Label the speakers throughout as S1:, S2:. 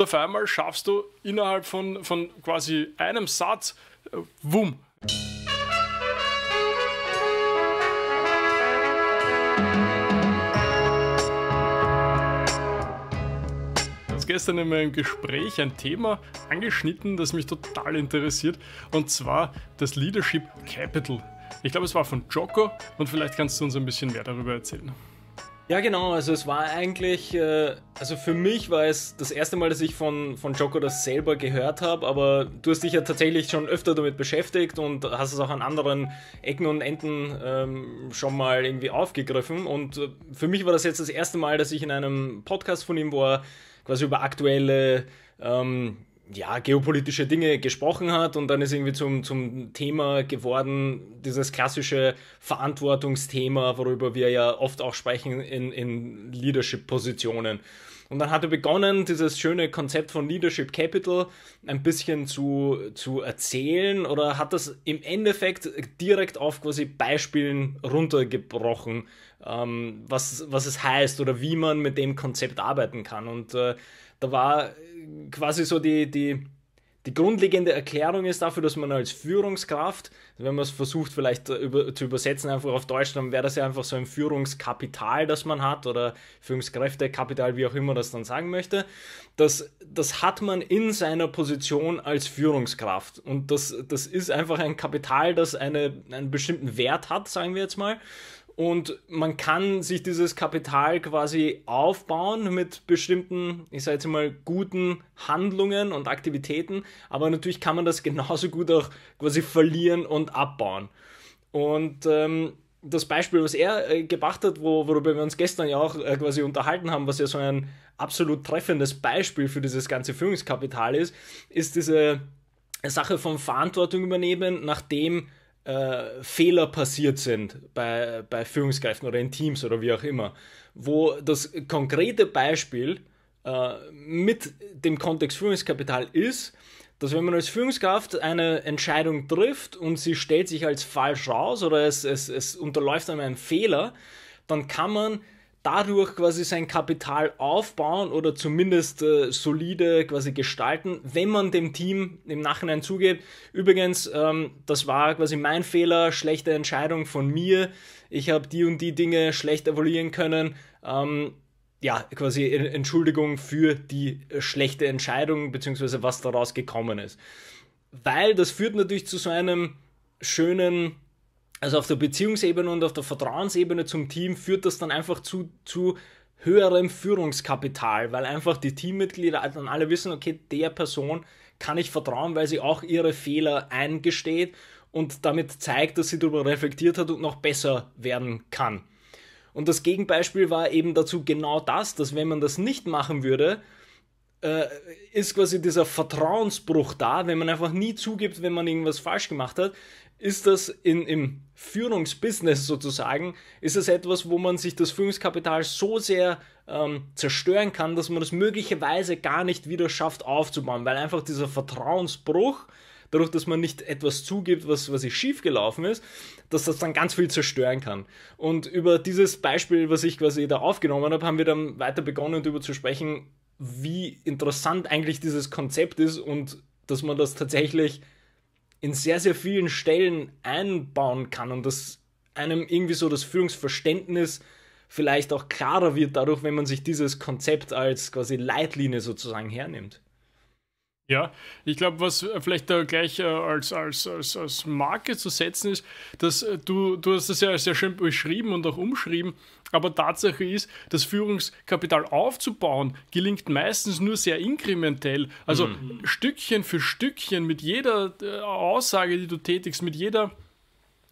S1: Und auf einmal schaffst du innerhalb von, von quasi einem Satz, äh, wumm. gestern in meinem Gespräch ein Thema angeschnitten, das mich total interessiert, und zwar das Leadership Capital. Ich glaube, es war von Joko und vielleicht kannst du uns ein bisschen mehr darüber erzählen.
S2: Ja, genau. Also es war eigentlich, äh, also für mich war es das erste Mal, dass ich von, von Joko das selber gehört habe, aber du hast dich ja tatsächlich schon öfter damit beschäftigt und hast es auch an anderen Ecken und Enden ähm, schon mal irgendwie aufgegriffen. Und äh, für mich war das jetzt das erste Mal, dass ich in einem Podcast von ihm war, quasi über aktuelle ähm, ja, geopolitische Dinge gesprochen hat und dann ist irgendwie zum, zum Thema geworden, dieses klassische Verantwortungsthema, worüber wir ja oft auch sprechen in, in Leadership-Positionen. Und dann hat er begonnen, dieses schöne Konzept von Leadership Capital ein bisschen zu, zu erzählen oder hat das im Endeffekt direkt auf quasi Beispielen runtergebrochen, ähm, was, was es heißt oder wie man mit dem Konzept arbeiten kann. Und äh, da war quasi so die, die die grundlegende Erklärung ist dafür, dass man als Führungskraft, wenn man es versucht vielleicht äh, über, zu übersetzen einfach auf Deutsch, dann wäre das ja einfach so ein Führungskapital, das man hat oder Führungskräftekapital, wie auch immer das dann sagen möchte, das, das hat man in seiner Position als Führungskraft und das, das ist einfach ein Kapital, das eine, einen bestimmten Wert hat, sagen wir jetzt mal und man kann sich dieses Kapital quasi aufbauen mit bestimmten, ich sage jetzt mal, guten Handlungen und Aktivitäten. Aber natürlich kann man das genauso gut auch quasi verlieren und abbauen. Und ähm, das Beispiel, was er äh, gebracht hat, wo, worüber wir uns gestern ja auch äh, quasi unterhalten haben, was ja so ein absolut treffendes Beispiel für dieses ganze Führungskapital ist, ist diese Sache von Verantwortung übernehmen, nachdem äh, Fehler passiert sind bei, bei Führungskräften oder in Teams oder wie auch immer, wo das konkrete Beispiel äh, mit dem Kontext Führungskapital ist, dass wenn man als Führungskraft eine Entscheidung trifft und sie stellt sich als falsch raus oder es, es, es unterläuft einem einen Fehler, dann kann man dadurch quasi sein Kapital aufbauen oder zumindest äh, solide quasi gestalten, wenn man dem Team im Nachhinein zugeht. Übrigens, ähm, das war quasi mein Fehler, schlechte Entscheidung von mir. Ich habe die und die Dinge schlecht evaluieren können. Ähm, ja, quasi Entschuldigung für die äh, schlechte Entscheidung, beziehungsweise was daraus gekommen ist. Weil das führt natürlich zu so einem schönen also auf der Beziehungsebene und auf der Vertrauensebene zum Team führt das dann einfach zu, zu höherem Führungskapital, weil einfach die Teammitglieder dann alle wissen, okay, der Person kann ich vertrauen, weil sie auch ihre Fehler eingesteht und damit zeigt, dass sie darüber reflektiert hat und noch besser werden kann. Und das Gegenbeispiel war eben dazu genau das, dass wenn man das nicht machen würde, äh, ist quasi dieser Vertrauensbruch da, wenn man einfach nie zugibt, wenn man irgendwas falsch gemacht hat, ist das in, im Führungsbusiness sozusagen, ist das etwas, wo man sich das Führungskapital so sehr ähm, zerstören kann, dass man das möglicherweise gar nicht wieder schafft aufzubauen, weil einfach dieser Vertrauensbruch, dadurch, dass man nicht etwas zugibt, was, was schief gelaufen ist, dass das dann ganz viel zerstören kann. Und über dieses Beispiel, was ich quasi da aufgenommen habe, haben wir dann weiter begonnen, darüber zu sprechen, wie interessant eigentlich dieses Konzept ist und dass man das tatsächlich in sehr, sehr vielen Stellen einbauen kann und dass einem irgendwie so das Führungsverständnis vielleicht auch klarer wird dadurch, wenn man sich dieses Konzept als quasi Leitlinie sozusagen
S1: hernimmt. Ja, ich glaube, was äh, vielleicht da gleich äh, als, als, als, als Marke zu setzen ist, dass äh, du, du hast das ja sehr schön beschrieben und auch umschrieben, aber Tatsache ist, das Führungskapital aufzubauen, gelingt meistens nur sehr inkrementell. Also mhm. Stückchen für Stückchen mit jeder äh, Aussage, die du tätigst, mit jeder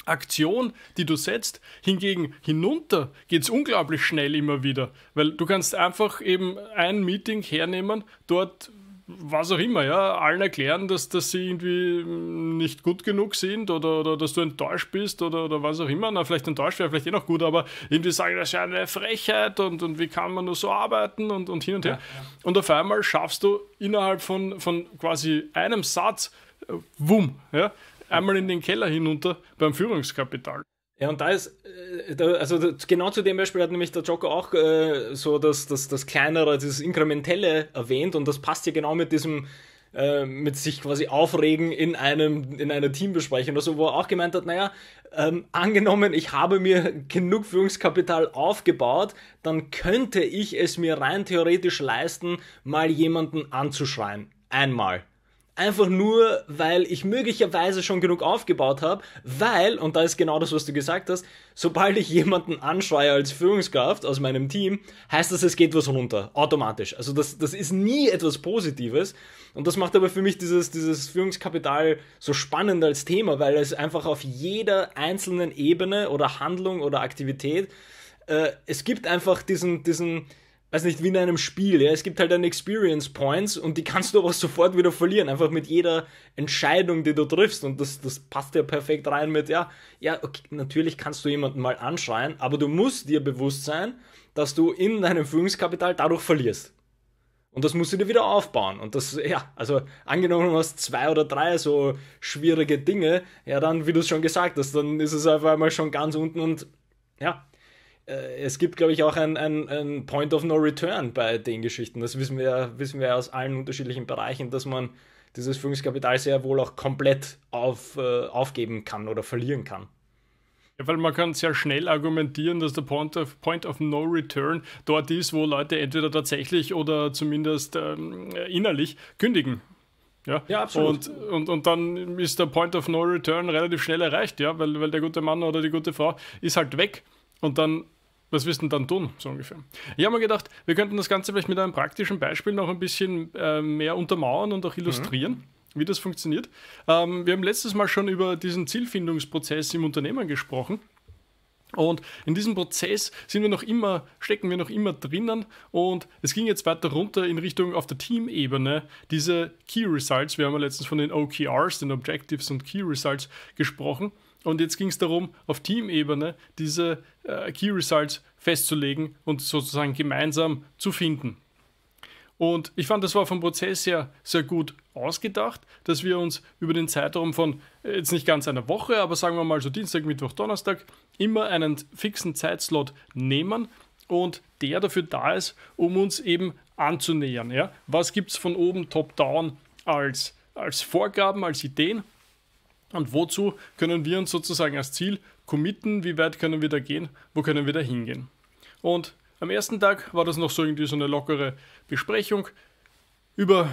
S1: Aktion, die du setzt. Hingegen hinunter geht es unglaublich schnell immer wieder, weil du kannst einfach eben ein Meeting hernehmen, dort was auch immer, ja, allen erklären, dass, dass sie irgendwie nicht gut genug sind oder, oder dass du enttäuscht bist oder, oder was auch immer. Na, vielleicht enttäuscht wäre vielleicht eh noch gut, aber irgendwie sagen, das ist eine Frechheit und, und wie kann man nur so arbeiten und, und hin und her. Ja, ja. Und auf einmal schaffst du innerhalb von, von quasi einem Satz, äh, wumm, ja, einmal in den Keller hinunter beim Führungskapital. Ja, und da ist, äh, also genau zu dem Beispiel
S2: hat nämlich der Joker auch äh, so das, das, das kleinere, dieses Inkrementelle erwähnt und das passt ja genau mit diesem, äh, mit sich quasi aufregen in einem, in einer Teambesprechung oder so, wo er auch gemeint hat, naja, ähm, angenommen, ich habe mir genug Führungskapital aufgebaut, dann könnte ich es mir rein theoretisch leisten, mal jemanden anzuschreien. Einmal einfach nur, weil ich möglicherweise schon genug aufgebaut habe, weil, und da ist genau das, was du gesagt hast, sobald ich jemanden anschreie als Führungskraft aus meinem Team, heißt das, es geht was runter, automatisch. Also das, das ist nie etwas Positives und das macht aber für mich dieses, dieses Führungskapital so spannend als Thema, weil es einfach auf jeder einzelnen Ebene oder Handlung oder Aktivität, äh, es gibt einfach diesen, diesen, weiß nicht, wie in einem Spiel. Ja? Es gibt halt dann Experience Points und die kannst du aber sofort wieder verlieren, einfach mit jeder Entscheidung, die du triffst. Und das, das passt ja perfekt rein mit, ja, ja, okay, natürlich kannst du jemanden mal anschreien, aber du musst dir bewusst sein, dass du in deinem Führungskapital dadurch verlierst. Und das musst du dir wieder aufbauen. Und das, ja, also angenommen, du hast zwei oder drei so schwierige Dinge, ja, dann, wie du es schon gesagt hast, dann ist es auf einmal schon ganz unten und ja, äh, es gibt, glaube ich, auch ein, ein, ein, Point of No Return bei den Geschichten. Das wissen wir, wissen wir aus allen unterschiedlichen Bereichen, dass man dieses Führungskapital sehr wohl auch komplett auf, äh, aufgeben kann oder verlieren kann.
S1: Ja, weil man kann sehr schnell argumentieren, dass der Point of, Point of No Return dort ist, wo Leute entweder tatsächlich oder zumindest ähm, innerlich kündigen. Ja, ja absolut. Und, und, und dann ist der Point of No Return relativ schnell erreicht, ja, weil, weil der gute Mann oder die gute Frau ist halt weg. Und dann was wirst du denn dann tun, so ungefähr. Ich habe mir gedacht, wir könnten das Ganze vielleicht mit einem praktischen Beispiel noch ein bisschen äh, mehr untermauern und auch mhm. illustrieren. Mhm wie das funktioniert. Ähm, wir haben letztes Mal schon über diesen Zielfindungsprozess im Unternehmen gesprochen. Und in diesem Prozess sind wir noch immer, stecken wir noch immer drinnen und es ging jetzt weiter runter in Richtung auf der Teamebene. Diese Key Results, wir haben ja letztens von den OKRs, den Objectives und Key Results gesprochen. Und jetzt ging es darum, auf Teamebene diese äh, Key Results festzulegen und sozusagen gemeinsam zu finden. Und ich fand, das war vom Prozess her sehr gut ausgedacht, dass wir uns über den Zeitraum von äh, jetzt nicht ganz einer Woche, aber sagen wir mal so Dienstag, Mittwoch, Donnerstag immer einen fixen Zeitslot nehmen und der dafür da ist, um uns eben anzunähern. Ja? Was gibt es von oben top-down als, als Vorgaben, als Ideen und wozu können wir uns sozusagen als Ziel committen? Wie weit können wir da gehen? Wo können wir da hingehen? Und am ersten Tag war das noch so irgendwie so eine lockere Besprechung über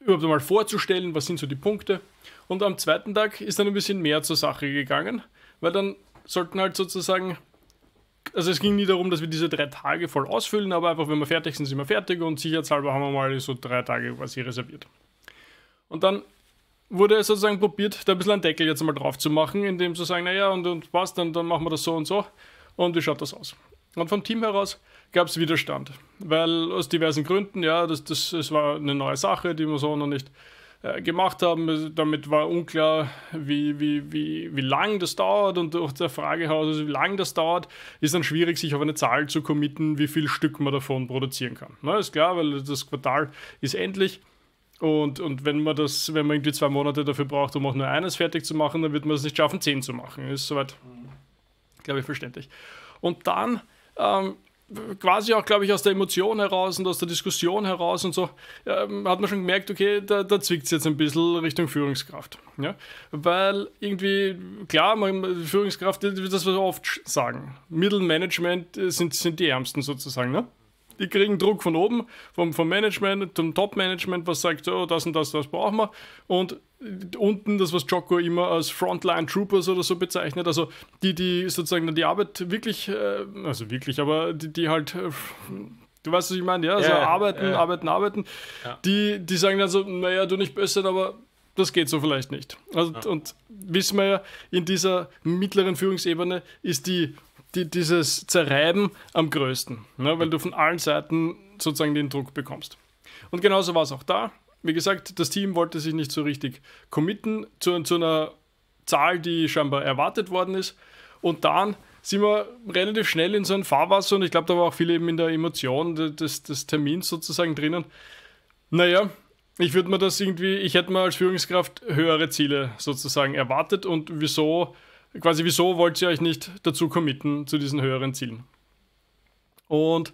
S1: überhaupt einmal vorzustellen, was sind so die Punkte. Und am zweiten Tag ist dann ein bisschen mehr zur Sache gegangen, weil dann sollten halt sozusagen, also es ging nie darum, dass wir diese drei Tage voll ausfüllen, aber einfach, wenn wir fertig sind, sind wir fertig und sicherheitshalber haben wir mal so drei Tage quasi reserviert. Und dann wurde sozusagen probiert, da ein bisschen einen Deckel jetzt mal drauf zu machen, indem zu sagen, naja, und, und was, dann, dann machen wir das so und so. Und wie schaut das aus? Und vom Team heraus gab es Widerstand, weil aus diversen Gründen, ja, das, das, das war eine neue Sache, die wir so noch nicht äh, gemacht haben. Damit war unklar, wie, wie, wie, wie lang das dauert und auch der Fragehaus, also wie lang das dauert, ist dann schwierig, sich auf eine Zahl zu committen, wie viel Stück man davon produzieren kann. Ne, ist klar, weil das Quartal ist endlich und, und wenn man das, wenn man irgendwie zwei Monate dafür braucht, um auch nur eines fertig zu machen, dann wird man es nicht schaffen, zehn zu machen. Ist soweit, glaube ich, verständlich. Und dann ähm, quasi auch, glaube ich, aus der Emotion heraus und aus der Diskussion heraus und so, ähm, hat man schon gemerkt, okay, da, da zwickt es jetzt ein bisschen Richtung Führungskraft. Ja? Weil irgendwie, klar, man, Führungskraft, das, was wir oft sagen, Mittelmanagement äh, sind, sind die Ärmsten sozusagen. Ne? Die kriegen Druck von oben, vom, vom Management, zum Top-Management, was sagt, oh, das und das, das brauchen wir. Und unten das, was Jocko immer als Frontline Troopers oder so bezeichnet, also die, die sozusagen die Arbeit wirklich, äh, also wirklich, aber die, die halt Du weißt, was ich meine, ja? Also yeah, arbeiten, yeah. arbeiten, arbeiten, ja. Die, die sagen dann so, naja, du nicht böse, aber das geht so vielleicht nicht. Also, ja. Und wissen wir ja, in dieser mittleren Führungsebene ist die die, dieses Zerreiben am größten, ne? weil du von allen Seiten sozusagen den Druck bekommst. Und genauso war es auch da. Wie gesagt, das Team wollte sich nicht so richtig committen zu, zu einer Zahl, die scheinbar erwartet worden ist. Und dann sind wir relativ schnell in so ein Fahrwasser und ich glaube, da war auch viel eben in der Emotion des, des Termins sozusagen drinnen. Naja, ich würde mir das irgendwie, ich hätte mir als Führungskraft höhere Ziele sozusagen erwartet und wieso quasi, wieso wollt ihr euch nicht dazu committen zu diesen höheren Zielen? Und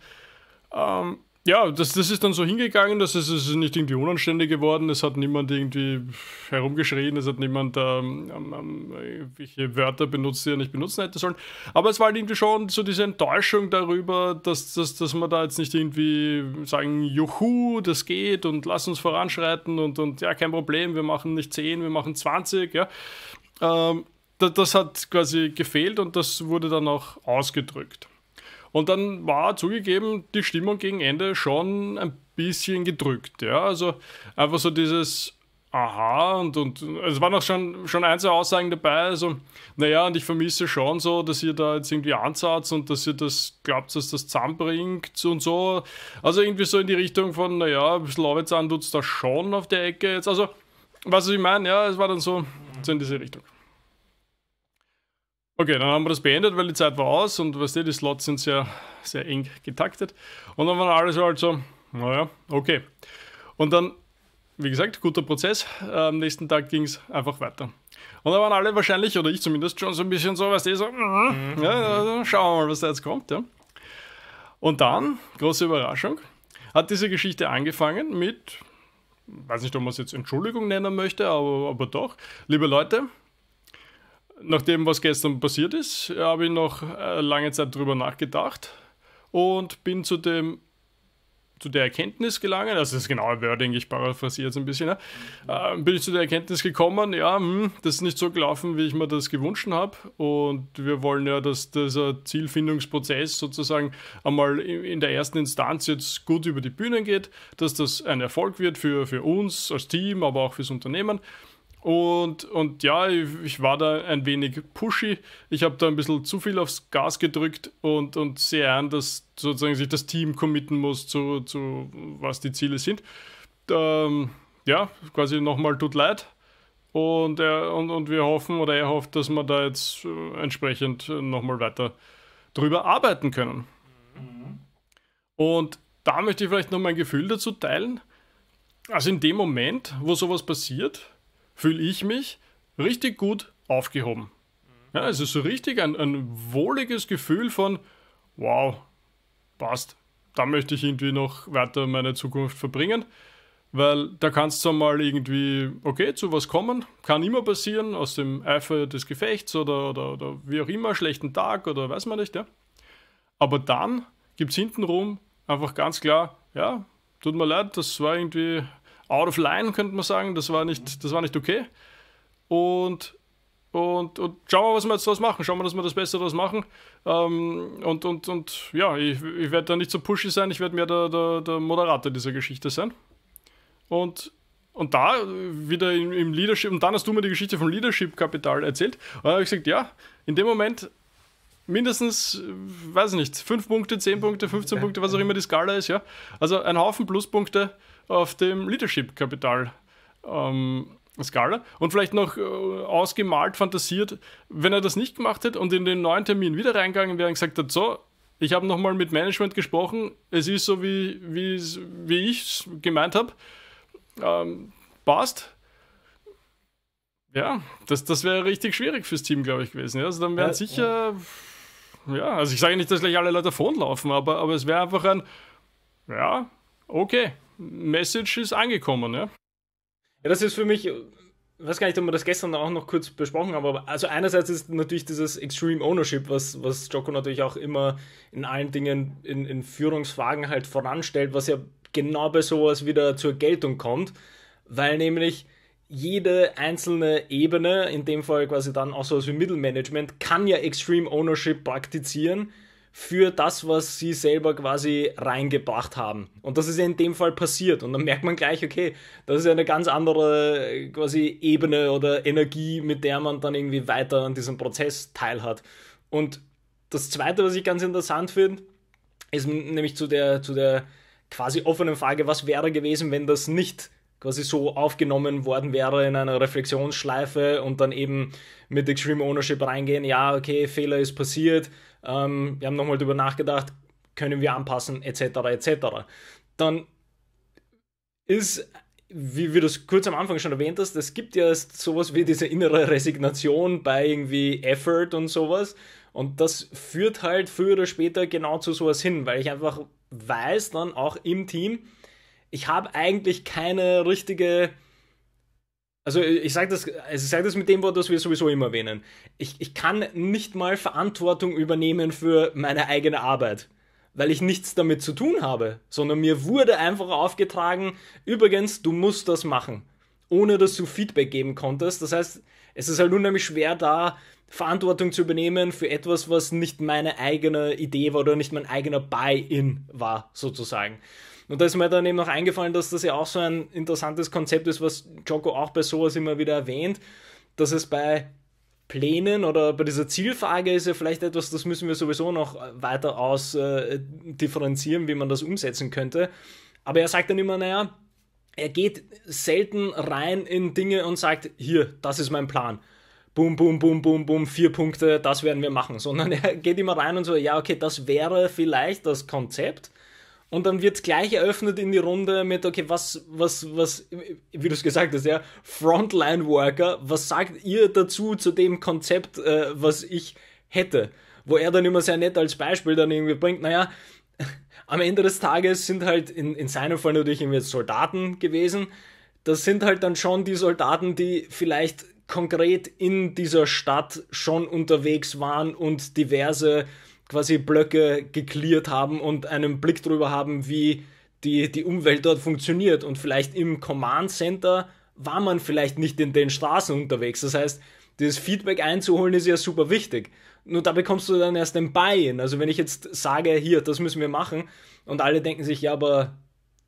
S1: ähm, ja, das, das ist dann so hingegangen, dass es, es ist nicht irgendwie unanständig geworden, es hat niemand irgendwie herumgeschrien, es hat niemand ähm, ähm, irgendwelche ähm, Wörter benutzt, die er nicht benutzen hätte sollen. Aber es war halt irgendwie schon so diese Enttäuschung darüber, dass, dass, dass man da jetzt nicht irgendwie sagen, juhu, das geht und lass uns voranschreiten und, und ja, kein Problem, wir machen nicht 10, wir machen 20, ja. Ähm, das hat quasi gefehlt und das wurde dann auch ausgedrückt. Und dann war zugegeben die Stimmung gegen Ende schon ein bisschen gedrückt. Ja? Also einfach so dieses Aha und, und es waren auch schon, schon ein, zwei Aussagen dabei. Also, naja, und ich vermisse schon so, dass ihr da jetzt irgendwie ansatz und dass ihr das glaubt, dass das zusammenbringt und so. Also irgendwie so in die Richtung von, naja, bis Slowitz an tut es da schon auf der Ecke jetzt. Also, was ich meine, ja, es war dann so, so in diese Richtung. Okay, dann haben wir das beendet, weil die Zeit war aus und weißt du, die Slots sind sehr, sehr eng getaktet. Und dann waren alle so halt so, naja, okay. Und dann, wie gesagt, guter Prozess. Am nächsten Tag ging es einfach weiter. Und dann waren alle wahrscheinlich, oder ich zumindest, schon so ein bisschen so, weißt du, so, mhm. mhm. ja, schauen wir mal, was da jetzt kommt. Ja. Und dann, große Überraschung, hat diese Geschichte angefangen mit, weiß nicht, ob man es jetzt Entschuldigung nennen möchte, aber, aber doch, liebe Leute, nach dem, was gestern passiert ist, äh, habe ich noch äh, lange Zeit darüber nachgedacht und bin zu dem zu der Erkenntnis gelangen, also das ist genaue Wording, ich paraphrasiere jetzt ein bisschen, ne? äh, bin ich zu der Erkenntnis gekommen, ja, hm, das ist nicht so gelaufen, wie ich mir das gewünscht habe und wir wollen ja, dass dieser Zielfindungsprozess sozusagen einmal in der ersten Instanz jetzt gut über die Bühne geht, dass das ein Erfolg wird für, für uns als Team, aber auch fürs Unternehmen und, und ja, ich, ich war da ein wenig pushy. Ich habe da ein bisschen zu viel aufs Gas gedrückt und, und sehe an, dass sozusagen sich das Team committen muss zu, zu was die Ziele sind. Ähm, ja, quasi nochmal tut leid. Und, er, äh, und, und wir hoffen oder er hofft, dass wir da jetzt äh, entsprechend nochmal weiter drüber arbeiten können. Mhm. Und da möchte ich vielleicht noch mein Gefühl dazu teilen. Also in dem Moment, wo sowas passiert, fühle ich mich richtig gut aufgehoben. Ja, es ist so richtig ein, ein wohliges Gefühl von, wow, passt. Da möchte ich irgendwie noch weiter meine Zukunft verbringen, weil da kannst du mal irgendwie, okay, zu was kommen, kann immer passieren, aus dem Eifer des Gefechts oder, oder, oder wie auch immer, schlechten Tag oder weiß man nicht, ja. Aber dann gibt es hintenrum einfach ganz klar, ja, tut mir leid, das war irgendwie out of line, könnte man sagen. Das war nicht, das war nicht okay. Und, und, und schauen wir, was wir jetzt daraus machen. Schauen wir, dass wir das Beste daraus machen. Ähm, und, und, und ja, ich, ich werde da nicht so pushy sein. Ich werde mehr der, der, der Moderator dieser Geschichte sein. Und und da wieder im, im, Leadership, und dann hast du mir die Geschichte vom Leadership-Kapital erzählt. Und da habe ich gesagt, ja, in dem Moment mindestens, weiß ich nicht, 5 Punkte, 10 Punkte, 15 Punkte, was auch immer die Skala ist, ja. Also ein Haufen Pluspunkte auf dem Leadership-Kapital. Ähm, Skala und vielleicht noch äh, ausgemalt, fantasiert, wenn er das nicht gemacht hätte und in den neuen Termin wieder reingegangen wäre und gesagt hat, so, ich habe nochmal mit Management gesprochen, es ist so, wie, wie, ich es gemeint habe, ähm, passt. Ja, das, das wäre richtig schwierig fürs Team, glaube ich, gewesen. Ja, also dann wären ja, sicher, ja. ja, also ich sage nicht, dass gleich alle Leute davonlaufen, aber, aber es wäre einfach ein, ja, okay. Message ist angekommen, ja. Ja, das ist für mich, weiß gar nicht, ob wir das gestern auch noch kurz
S2: besprochen haben, aber also einerseits ist natürlich dieses Extreme Ownership, was, was Joko natürlich auch immer in allen Dingen in, in Führungsfragen halt voranstellt, was ja genau bei sowas wieder zur Geltung kommt, weil nämlich jede einzelne Ebene, in dem Fall quasi dann auch sowas wie Mittelmanagement, kann ja Extreme Ownership praktizieren für das, was sie selber quasi reingebracht haben. Und das ist ja in dem Fall passiert. Und dann merkt man gleich, okay, das ist ja eine ganz andere äh, quasi Ebene oder Energie, mit der man dann irgendwie weiter an diesem Prozess teilhat. Und das Zweite, was ich ganz interessant finde, ist nämlich zu der, zu der quasi offenen Frage, was wäre gewesen, wenn das nicht quasi so aufgenommen worden wäre in einer Reflexionsschleife und dann eben mit Extreme Ownership reingehen, ja, okay, Fehler ist passiert, ähm, wir haben nochmal darüber nachgedacht, können wir anpassen, etc., etc. Dann ist, wie du es kurz am Anfang schon erwähnt hast, es gibt ja sowas wie diese innere Resignation bei irgendwie Effort und sowas. Und das führt halt früher oder später genau zu sowas hin, weil ich einfach weiß dann auch im Team, ich habe eigentlich keine richtige also, äh, äh, also ich sage das, also sag das mit dem Wort, das wir sowieso immer erwähnen. Ich, ich kann nicht mal Verantwortung übernehmen für meine eigene Arbeit, weil ich nichts damit zu tun habe, sondern mir wurde einfach aufgetragen, übrigens, du musst das machen, ohne dass du Feedback geben konntest. Das heißt, es ist halt unheimlich schwer da Verantwortung zu übernehmen für etwas, was nicht meine eigene Idee war oder nicht mein eigener Buy-in war, sozusagen. Und da ist mir dann eben noch eingefallen, dass das ja auch so ein interessantes Konzept ist, was Joko auch bei sowas immer wieder erwähnt, dass es bei Plänen oder bei dieser Zielfrage ist ja vielleicht etwas, das müssen wir sowieso noch weiter aus äh, differenzieren, wie man das umsetzen könnte. Aber er sagt dann immer, naja, er geht selten rein in Dinge und sagt, hier, das ist mein Plan. Boom, boom, boom, boom, boom, vier Punkte, das werden wir machen. Sondern er geht immer rein und so, ja, okay, das wäre vielleicht das Konzept. Und dann wird gleich eröffnet in die Runde mit, okay, was, was, was, wie du es gesagt hast, ja, Frontline Worker, was sagt ihr dazu zu dem Konzept, äh, was ich hätte? Wo er dann immer sehr nett als Beispiel dann irgendwie bringt, naja, am Ende des Tages sind halt in, in seinem Fall natürlich irgendwie Soldaten gewesen. Das sind halt dann schon die Soldaten, die vielleicht konkret in dieser Stadt schon unterwegs waren und diverse quasi Blöcke geklärt haben und einen Blick darüber haben, wie die, die Umwelt dort funktioniert. Und vielleicht im Command Center war man vielleicht nicht in den Straßen unterwegs. Das heißt, dieses Feedback einzuholen ist ja super wichtig. Nur da bekommst du dann erst den Buy-in. Also wenn ich jetzt sage, hier, das müssen wir machen, und alle denken sich, ja, aber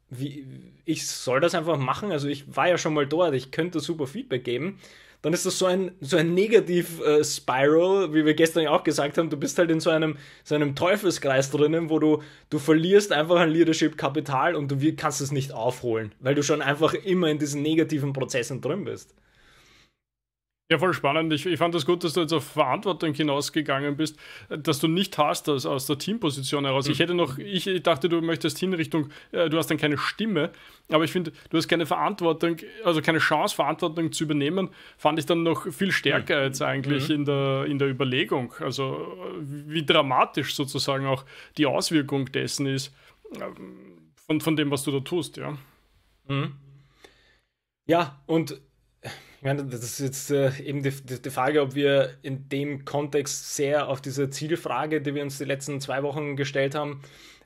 S2: wie, ich soll das einfach machen. Also ich war ja schon mal dort, ich könnte super Feedback geben dann ist das so ein, so ein Negativ-Spiral, äh, wie wir gestern ja auch gesagt haben. Du bist halt in so einem, so einem Teufelskreis drinnen, wo du, du verlierst einfach an Leadership-Kapital und du kannst es nicht aufholen, weil du
S1: schon einfach immer in diesen negativen Prozessen drin bist. Ja, voll spannend. Ich, ich, fand das gut, dass du jetzt auf Verantwortung hinausgegangen bist, äh, dass du nicht hast das aus der Teamposition heraus. Mhm. Ich hätte noch, ich, dachte, du möchtest hin Richtung, äh, du hast dann keine Stimme, aber ich finde, du hast keine Verantwortung, also keine Chance, Verantwortung zu übernehmen, fand ich dann noch viel stärker mhm. jetzt eigentlich mhm. in, der, in der Überlegung. Also äh, wie dramatisch sozusagen auch die Auswirkung dessen ist, ähm, von, von dem, was du da tust, ja. Mhm. Ja, und ich meine, das ist jetzt äh, eben die, die, die,
S2: Frage, ob wir in dem Kontext sehr auf diese Zielfrage, die wir uns die letzten zwei Wochen gestellt haben,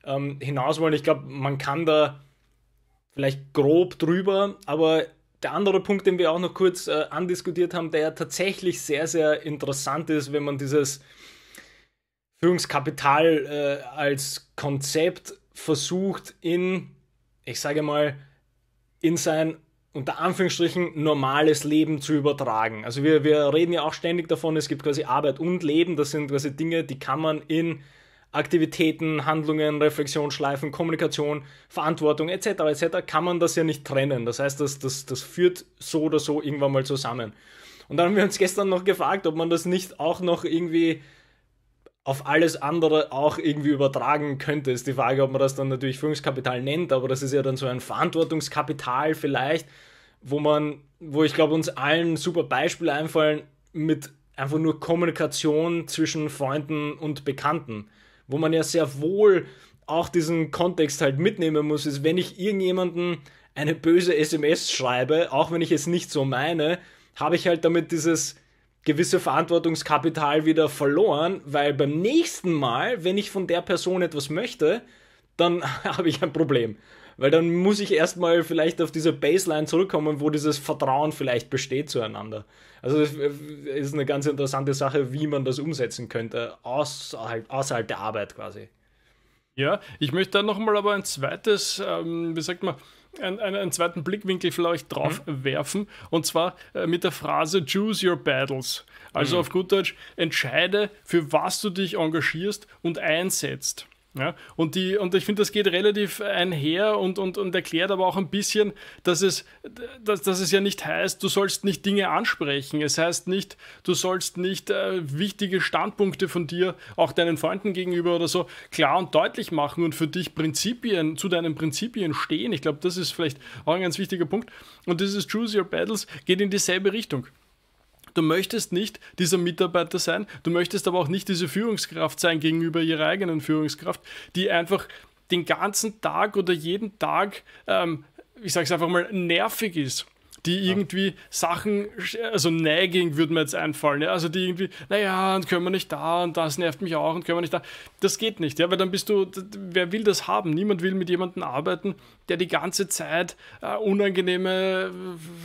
S2: ähm, hinaus wollen. Ich glaube, man kann da vielleicht grob drüber, aber der andere Punkt, den wir auch noch kurz äh, andiskutiert haben, der ja tatsächlich sehr, sehr interessant ist, wenn man dieses Führungskapital äh, als Konzept versucht in, ich sage mal, in sein unter Anführungsstrichen normales Leben zu übertragen. Also wir, wir reden ja auch ständig davon, es gibt quasi Arbeit und Leben, das sind quasi Dinge, die kann man in Aktivitäten, Handlungen, Reflexionsschleifen, Kommunikation, Verantwortung etc. etc. kann man das ja nicht trennen. Das heißt, das, das, das führt so oder so irgendwann mal zusammen. Und dann haben wir uns gestern noch gefragt, ob man das nicht auch noch irgendwie auf alles andere auch irgendwie übertragen könnte. Ist die Frage, ob man das dann natürlich Führungskapital nennt, aber das ist ja dann so ein Verantwortungskapital vielleicht, wo man, wo ich glaube, uns allen super Beispiele einfallen mit einfach nur Kommunikation zwischen Freunden und Bekannten, wo man ja sehr wohl auch diesen Kontext halt mitnehmen muss, ist, wenn ich irgendjemanden eine böse SMS schreibe, auch wenn ich es nicht so meine, habe ich halt damit dieses gewisse Verantwortungskapital wieder verloren, weil beim nächsten Mal, wenn ich von der Person etwas möchte, dann habe ich ein Problem. Weil dann muss ich erstmal vielleicht auf diese Baseline zurückkommen, wo dieses Vertrauen vielleicht besteht zueinander. Also das ist eine
S1: ganz interessante Sache, wie man das umsetzen könnte, außerhalb, außerhalb der Arbeit quasi. Ja, ich möchte da nochmal aber ein zweites, ähm, wie sagt man, einen, einen zweiten Blickwinkel vielleicht drauf mhm. werfen. Und zwar äh, mit der Phrase Choose your battles. Also mhm. auf gut Deutsch, entscheide, für was du dich engagierst und einsetzt. Ja, und, die, und ich finde, das geht relativ einher und, und, und erklärt aber auch ein bisschen, dass es, dass, dass es ja nicht heißt, du sollst nicht Dinge ansprechen. Es heißt nicht, du sollst nicht äh, wichtige Standpunkte von dir auch deinen Freunden gegenüber oder so klar und deutlich machen und für dich Prinzipien, zu deinen Prinzipien stehen. Ich glaube, das ist vielleicht auch ein ganz wichtiger Punkt. Und dieses Choose Your Battles geht in dieselbe Richtung. Du möchtest nicht dieser Mitarbeiter sein, du möchtest aber auch nicht diese Führungskraft sein gegenüber ihrer eigenen Führungskraft, die einfach den ganzen Tag oder jeden Tag, ähm, ich sage es einfach mal, nervig ist die irgendwie Sachen, also Nagging würde mir jetzt einfallen, ja? also die irgendwie, naja, und können wir nicht da und das nervt mich auch und können wir nicht da. Das geht nicht, ja, weil dann bist du, wer will das haben? Niemand will mit jemandem arbeiten, der die ganze Zeit äh, unangenehme äh,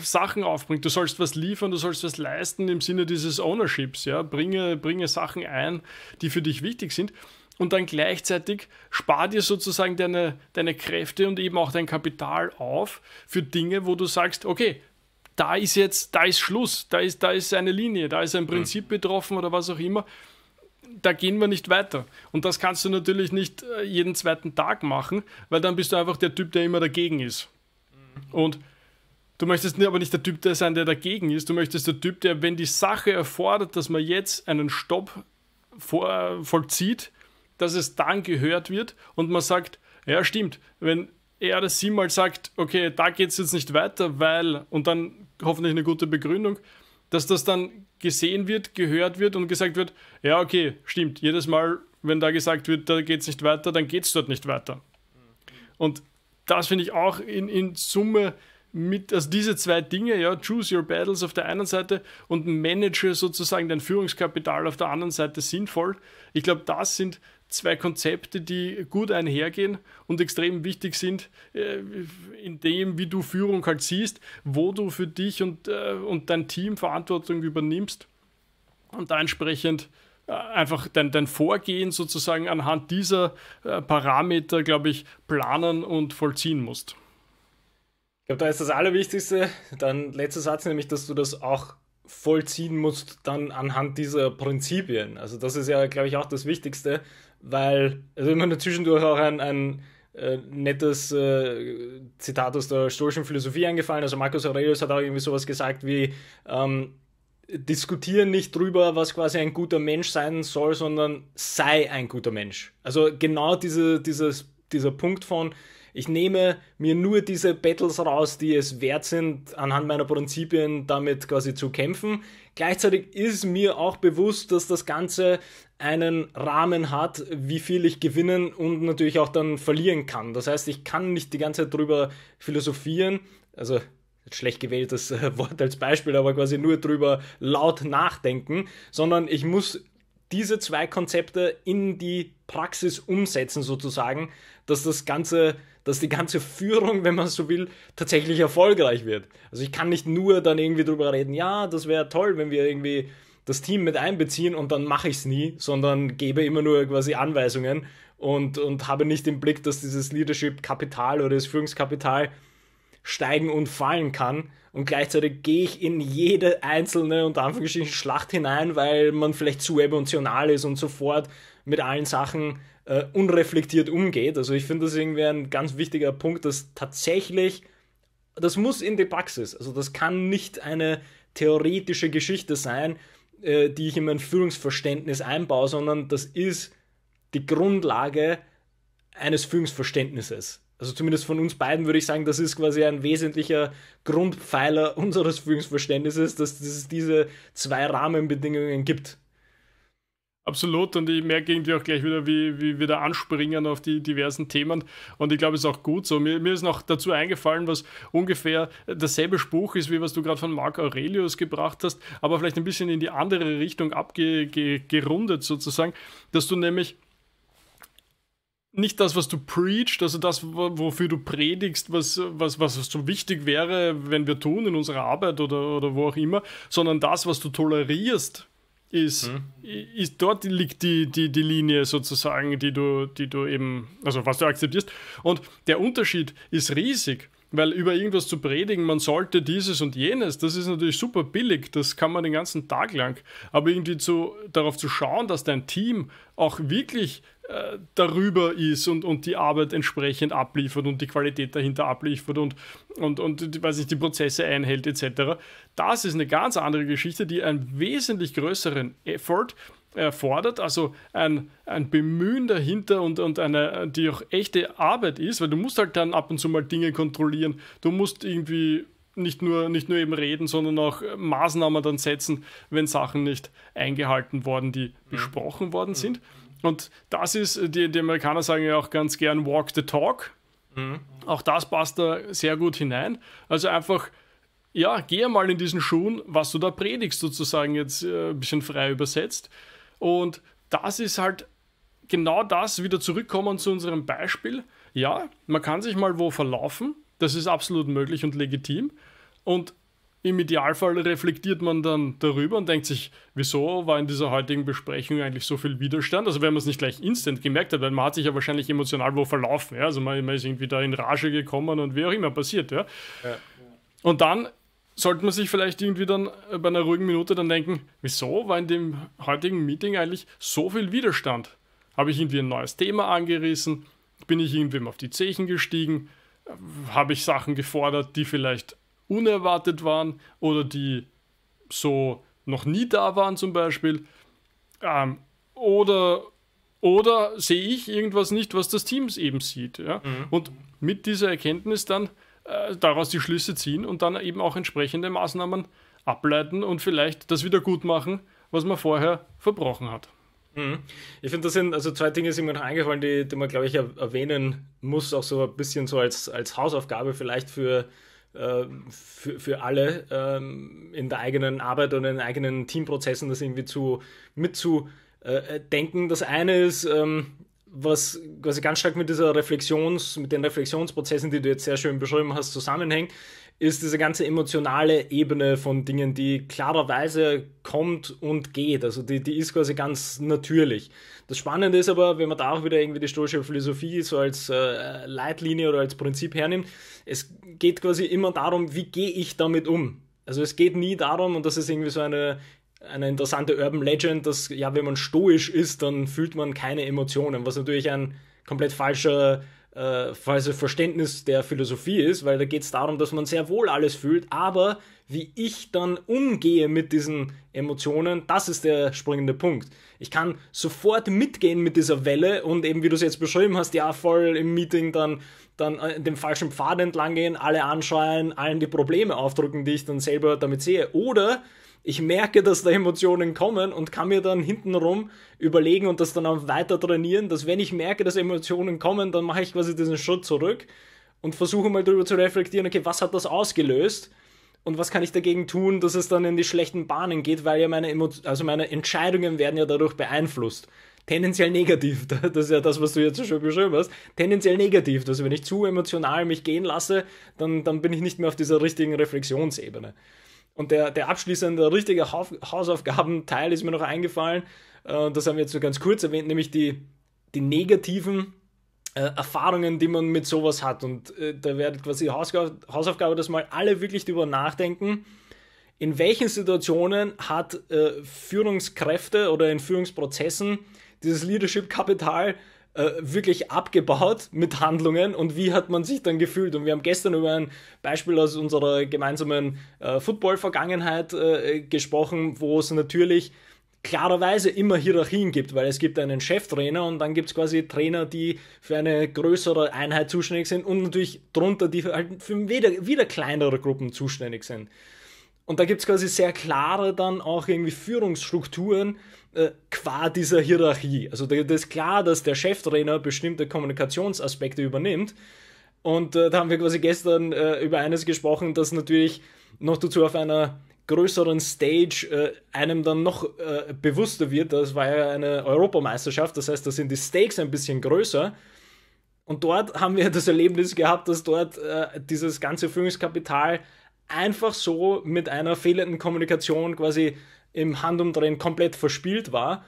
S1: Sachen aufbringt. Du sollst was liefern, du sollst was leisten im Sinne dieses Ownerships, ja, bringe, bringe Sachen ein, die für dich wichtig sind und dann gleichzeitig spar dir sozusagen deine, deine Kräfte und eben auch dein Kapital auf für Dinge, wo du sagst, okay, da ist jetzt, da ist Schluss, da ist, da ist eine Linie, da ist ein hm. Prinzip betroffen oder was auch immer. Da gehen wir nicht weiter. Und das kannst du natürlich nicht äh, jeden zweiten Tag machen, weil dann bist du einfach der Typ, der immer dagegen ist. Hm. Und du möchtest aber nicht der Typ der sein, der dagegen ist. Du möchtest der Typ, der, wenn die Sache erfordert, dass man jetzt einen Stopp äh, vollzieht, dass es dann gehört wird und man sagt, ja stimmt, wenn er das siebenmal sagt, okay, da geht es jetzt nicht weiter, weil, und dann hoffentlich eine gute Begründung, dass das dann gesehen wird, gehört wird und gesagt wird, ja okay, stimmt, jedes Mal, wenn da gesagt wird, da geht es nicht weiter, dann geht es dort nicht weiter. Und das finde ich auch in, in Summe mit, also diese zwei Dinge, ja, choose your battles auf der einen Seite und manage sozusagen dein Führungskapital auf der anderen Seite sinnvoll. Ich glaube, das sind zwei Konzepte, die gut einhergehen und extrem wichtig sind äh, in dem, wie du Führung halt siehst, wo du für dich und, äh, und dein Team Verantwortung übernimmst und da entsprechend äh, einfach dein, dein Vorgehen sozusagen anhand dieser äh, Parameter, glaube ich, planen und vollziehen musst. Ich glaube, da
S2: ist das Allerwichtigste, dein letzter Satz, nämlich, dass du das auch vollziehen musst, dann anhand dieser Prinzipien. Also das ist ja, glaube ich, auch das Wichtigste, weil, also immer zwischendurch auch ein, ein äh, nettes äh, Zitat aus der stoischen Philosophie eingefallen. Also Marcus Aurelius hat auch irgendwie sowas gesagt wie, ähm, diskutieren nicht drüber, was quasi ein guter Mensch sein soll, sondern sei ein guter Mensch. Also genau diese, dieses, dieser Punkt von, ich nehme mir nur diese Battles raus, die es wert sind, anhand meiner Prinzipien damit quasi zu kämpfen. Gleichzeitig ist mir auch bewusst, dass das Ganze einen Rahmen hat, wie viel ich gewinnen und natürlich auch dann verlieren kann. Das heißt, ich kann nicht die ganze Zeit drüber philosophieren, also schlecht gewähltes äh, Wort als Beispiel, aber quasi nur drüber laut nachdenken, sondern ich muss diese zwei Konzepte in die Praxis umsetzen sozusagen, dass das ganze dass die ganze Führung, wenn man so will, tatsächlich erfolgreich wird. Also ich kann nicht nur dann irgendwie drüber reden, ja, das wäre toll, wenn wir irgendwie das Team mit einbeziehen und dann mache ich es nie, sondern gebe immer nur quasi Anweisungen und, und habe nicht im Blick, dass dieses Leadership-Kapital oder das Führungskapital steigen und fallen kann. Und gleichzeitig gehe ich in jede einzelne und anfangsgeschichte Schlacht hinein, weil man vielleicht zu emotional ist und sofort mit allen Sachen äh, unreflektiert umgeht. Also ich finde das irgendwie ein ganz wichtiger Punkt, dass tatsächlich, das muss in die Praxis. Also das kann nicht eine theoretische Geschichte sein, äh, die ich in mein Führungsverständnis einbaue, sondern das ist die Grundlage eines Führungsverständnisses. Also zumindest von uns beiden würde ich sagen, das ist quasi ein wesentlicher Grundpfeiler unseres Führungsverständnisses, dass es diese zwei Rahmenbedingungen gibt.
S1: Absolut, und ich merke irgendwie auch gleich wieder, wie, wie wir da anspringen auf die diversen Themen. Und ich glaube, es ist auch gut so. Mir, mir ist noch dazu eingefallen, was ungefähr dasselbe Spruch ist, wie was du gerade von Marc Aurelius gebracht hast, aber vielleicht ein bisschen in die andere Richtung abgerundet sozusagen, dass du nämlich nicht das, was du preachst, also das, wofür du predigst, was, was, was so wichtig wäre, wenn wir tun in unserer Arbeit oder, oder wo auch immer, sondern das, was du tolerierst ist, hm. ist dort liegt die, die, die Linie sozusagen, die du, die du eben, also was du akzeptierst. Und der Unterschied ist riesig, weil über irgendwas zu predigen, man sollte dieses und jenes, das ist natürlich super billig, das kann man den ganzen Tag lang. Aber irgendwie zu, darauf zu schauen, dass dein Team auch wirklich äh, darüber ist und, und die Arbeit entsprechend abliefert und die Qualität dahinter abliefert und, und, und weiß nicht, die Prozesse einhält etc. Das ist eine ganz andere Geschichte, die einen wesentlich größeren Effort erfordert, also ein, ein Bemühen dahinter und, und eine, die auch echte Arbeit ist, weil du musst halt dann ab und zu mal Dinge kontrollieren, du musst irgendwie nicht nur, nicht nur eben reden, sondern auch Maßnahmen dann setzen, wenn Sachen nicht eingehalten worden, die mhm. besprochen worden mhm. sind. Und das ist, äh, die, die Amerikaner sagen ja auch ganz gern Walk the Talk. Mhm. Auch das passt da sehr gut hinein. Also einfach, ja, geh mal in diesen Schuhen, was du da predigst, sozusagen jetzt äh, ein bisschen frei übersetzt. Und das ist halt genau das, wieder zurückkommen zu unserem Beispiel. Ja, man kann sich mal wo verlaufen, das ist absolut möglich und legitim. Und im Idealfall reflektiert man dann darüber und denkt sich, wieso war in dieser heutigen Besprechung eigentlich so viel Widerstand? Also wenn man es nicht gleich instant gemerkt hat, weil man hat sich ja wahrscheinlich emotional wo verlaufen. Ja? Also man, man, ist irgendwie da in Rage gekommen und wie auch immer passiert. Ja? ja. Und dann sollte man sich vielleicht irgendwie dann bei einer ruhigen Minute dann denken, wieso war in dem heutigen Meeting eigentlich so viel Widerstand? Habe ich irgendwie ein neues Thema angerissen? Bin ich irgendwem auf die Zechen gestiegen? Habe ich Sachen gefordert, die vielleicht unerwartet waren oder die so noch nie da waren zum Beispiel. Ähm, oder, oder sehe ich irgendwas nicht, was das Team eben sieht. Ja? Mhm. Und mit dieser Erkenntnis dann äh, daraus die Schlüsse ziehen und dann eben auch entsprechende Maßnahmen ableiten und vielleicht das wieder gut machen, was man vorher verbrochen hat. Mhm. Ich finde, das sind also zwei Dinge, sind mir noch eingefallen, die, die man,
S2: glaube ich, erwähnen muss, auch so ein bisschen so als, als Hausaufgabe vielleicht für, ähm, für, für alle ähm, in der eigenen Arbeit oder in den eigenen Teamprozessen das irgendwie zu mitzudenken. Äh, äh das eine ist, ähm, was quasi ganz stark mit dieser Reflexions, mit den Reflexionsprozessen, die du jetzt sehr schön beschrieben hast, zusammenhängt, ist diese ganze emotionale Ebene von Dingen, die klarerweise kommt und geht. Also die, die ist quasi ganz natürlich. Das Spannende ist aber, wenn man da auch wieder irgendwie die stoische Philosophie so als äh, Leitlinie oder als Prinzip hernimmt, es geht quasi immer darum, wie gehe ich damit um. Also es geht nie darum, und das ist irgendwie so eine, eine interessante Urban Legend, dass ja, wenn man stoisch ist, dann fühlt man keine Emotionen, was natürlich ein komplett falscher äh, falls Verständnis der Philosophie ist, weil da geht es darum, dass man sehr wohl alles fühlt, aber wie ich dann umgehe mit diesen Emotionen, das ist der springende Punkt. Ich kann sofort mitgehen mit dieser Welle und eben, wie du es jetzt beschrieben hast, ja, voll im Meeting dann, dann äh, dem falschen Pfad entlang gehen, alle anschreien, allen die Probleme aufdrücken, die ich dann selber damit sehe. Oder ich merke, dass da Emotionen kommen und kann mir dann hintenrum überlegen und das dann auch weiter trainieren, dass wenn ich merke, dass Emotionen kommen, dann mache ich quasi diesen Schritt zurück und versuche mal darüber zu reflektieren, okay, was hat das ausgelöst? und was kann ich dagegen tun, dass es dann in die schlechten Bahnen geht, weil ja meine, Emo also meine Entscheidungen werden ja dadurch beeinflusst. Tendenziell negativ, das ist ja das, was du jetzt schon beschrieben hast. Tendenziell negativ, dass wenn ich zu emotional mich gehen lasse, dann, dann bin ich nicht mehr auf dieser richtigen Reflexionsebene. Und der, der abschließende richtige Hausaufgabenteil ist mir noch eingefallen. Äh, das haben wir jetzt nur ganz kurz erwähnt, nämlich die, die negativen äh, Erfahrungen, die man mit sowas hat. Und äh, da wäre quasi die Hausaufgabe, dass mal alle wirklich darüber nachdenken, in welchen Situationen hat Führungskräfte oder in Führungsprozessen dieses Leadership-Kapital äh, wirklich abgebaut mit Handlungen und wie hat man sich dann gefühlt? Und wir haben gestern über ein Beispiel aus unserer gemeinsamen äh, Football-Vergangenheit äh, gesprochen, wo es natürlich klarerweise immer Hierarchien gibt, weil es gibt einen Cheftrainer und dann gibt es quasi Trainer, die für eine größere Einheit zuständig sind und natürlich drunter, die halt für wieder, wieder kleinere Gruppen zuständig sind. Und da gibt es quasi sehr klare dann auch irgendwie Führungsstrukturen, äh, qua dieser Hierarchie. Also da, ist klar, dass der Cheftrainer bestimmte Kommunikationsaspekte übernimmt. Und äh, da haben wir quasi gestern äh, über eines gesprochen, dass natürlich noch dazu auf einer größeren Stage äh, einem dann noch äh, bewusster wird. Das war ja eine Europameisterschaft, das heißt, da sind die Stakes ein bisschen größer. Und dort haben wir das Erlebnis gehabt, dass dort äh, dieses ganze Führungskapital einfach so mit einer fehlenden Kommunikation quasi im Handumdrehen komplett verspielt war,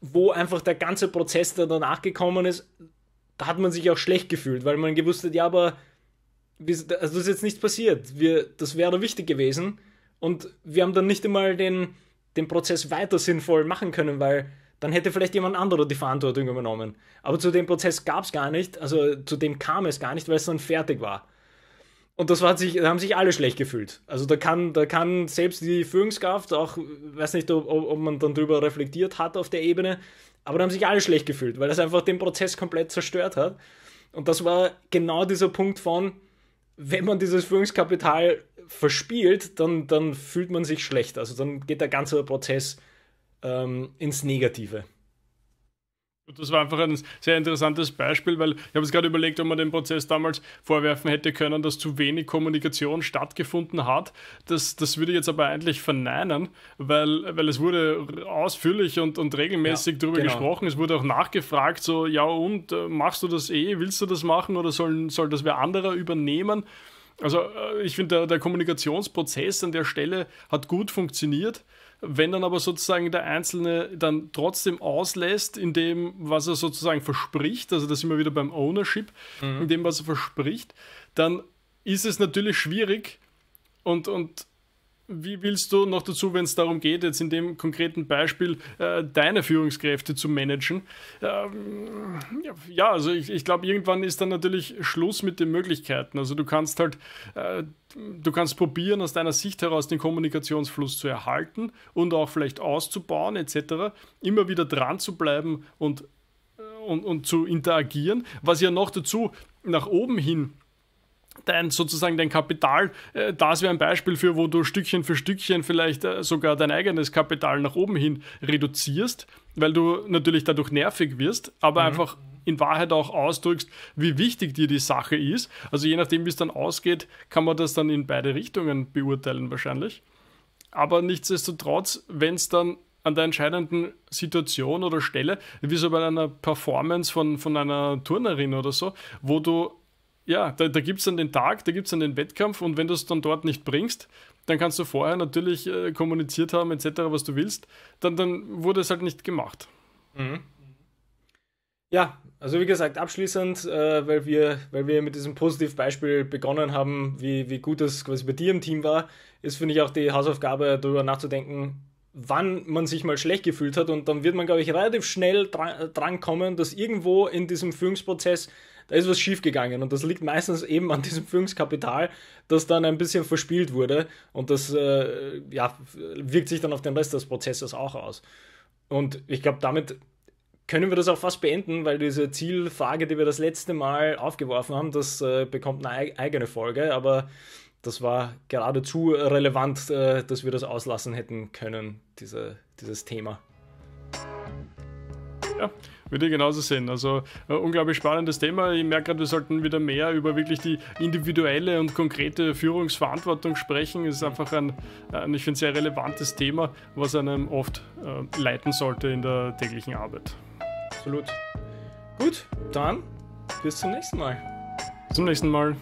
S2: wo einfach der ganze Prozess, der danach gekommen ist, da hat man sich auch schlecht gefühlt, weil man gewusst hat, ja, aber also das ist jetzt nichts passiert. Wir, das wäre wichtig gewesen. Und wir haben dann nicht einmal den, den Prozess weiter sinnvoll machen können, weil dann hätte vielleicht jemand anderer die Verantwortung übernommen. Aber zu dem Prozess gab es gar nicht, also zu dem kam es gar nicht, weil es dann fertig war. Und das war sich, da haben sich alle schlecht gefühlt. Also da kann, da kann selbst die Führungskraft, auch weiß nicht, ob, ob man dann drüber reflektiert hat auf der Ebene, aber da haben sich alle schlecht gefühlt, weil das einfach den Prozess komplett zerstört hat. Und das war genau dieser Punkt von, wenn man dieses Führungskapital verspielt, dann, dann fühlt man sich schlecht. Also dann geht der ganze Prozess ähm, ins Negative.
S1: Das war einfach ein sehr interessantes Beispiel, weil ich habe jetzt gerade überlegt, ob man dem Prozess damals vorwerfen hätte können, dass zu wenig Kommunikation stattgefunden hat. Das, das würde ich jetzt aber eigentlich verneinen, weil, weil es wurde ausführlich und, und regelmäßig ja, darüber genau. gesprochen. Es wurde auch nachgefragt, so, ja und, äh, machst du das eh, willst du das machen oder soll, soll das wer anderer übernehmen? Also äh, ich finde, der, der Kommunikationsprozess an der Stelle hat gut funktioniert. Wenn dann aber sozusagen der Einzelne dann trotzdem auslässt, in dem, was er sozusagen verspricht, also das immer wieder beim Ownership, mhm. in dem, was er verspricht, dann ist es natürlich schwierig und, und wie willst du noch dazu, wenn es darum geht, jetzt in dem konkreten Beispiel äh, deine Führungskräfte zu managen? Ähm, ja, also ich, ich glaube, irgendwann ist dann natürlich Schluss mit den Möglichkeiten. Also du kannst halt, äh, du kannst probieren, aus deiner Sicht heraus den Kommunikationsfluss zu erhalten und auch vielleicht auszubauen etc. Immer wieder dran zu bleiben und, äh, und, und zu interagieren, was ja noch dazu nach oben hin dein sozusagen dein Kapital, äh, das wäre ein Beispiel für, wo du Stückchen für Stückchen vielleicht äh, sogar dein eigenes Kapital nach oben hin reduzierst, weil du natürlich dadurch nervig wirst, aber mhm. einfach in Wahrheit auch ausdrückst, wie wichtig dir die Sache ist. Also je nachdem, wie es dann ausgeht, kann man das dann in beide Richtungen beurteilen wahrscheinlich. Aber nichtsdestotrotz, wenn es dann an der entscheidenden Situation oder Stelle, wie so bei einer Performance von, von einer Turnerin oder so, wo du ja, da, da gibt es dann den Tag, da gibt es dann den Wettkampf und wenn du es dann dort nicht bringst, dann kannst du vorher natürlich äh, kommuniziert haben, etc., was du willst, dann, dann wurde es halt nicht gemacht.
S2: Mhm. Ja, also wie gesagt, abschließend, äh, weil, wir, weil wir mit diesem Positivbeispiel begonnen haben, wie, wie gut das quasi bei dir im Team war, ist, finde ich, auch die Hausaufgabe, darüber nachzudenken, wann man sich mal schlecht gefühlt hat. Und dann wird man, glaube ich, relativ schnell dran, dran dass irgendwo in diesem Führungsprozess da ist was schiefgegangen und das liegt meistens eben an diesem Führungskapital, das dann ein bisschen verspielt wurde und das äh, ja, wirkt sich dann auf den Rest des Prozesses auch aus. Und ich glaube, damit können wir das auch fast beenden, weil diese Zielfrage, die wir das letzte Mal aufgeworfen haben, das äh, bekommt eine eigene Folge, aber das war geradezu relevant, äh, dass wir das auslassen hätten können, diese, dieses
S1: Thema. Ja. Würde ich genauso sehen. Also äh, unglaublich spannendes Thema. Ich merke gerade, wir sollten wieder mehr über wirklich die individuelle und konkrete Führungsverantwortung sprechen. Es ist einfach ein, ein ich finde, sehr relevantes Thema, was einem oft äh, leiten sollte in der täglichen Arbeit. Absolut. Gut, dann bis zum nächsten Mal. Zum nächsten Mal.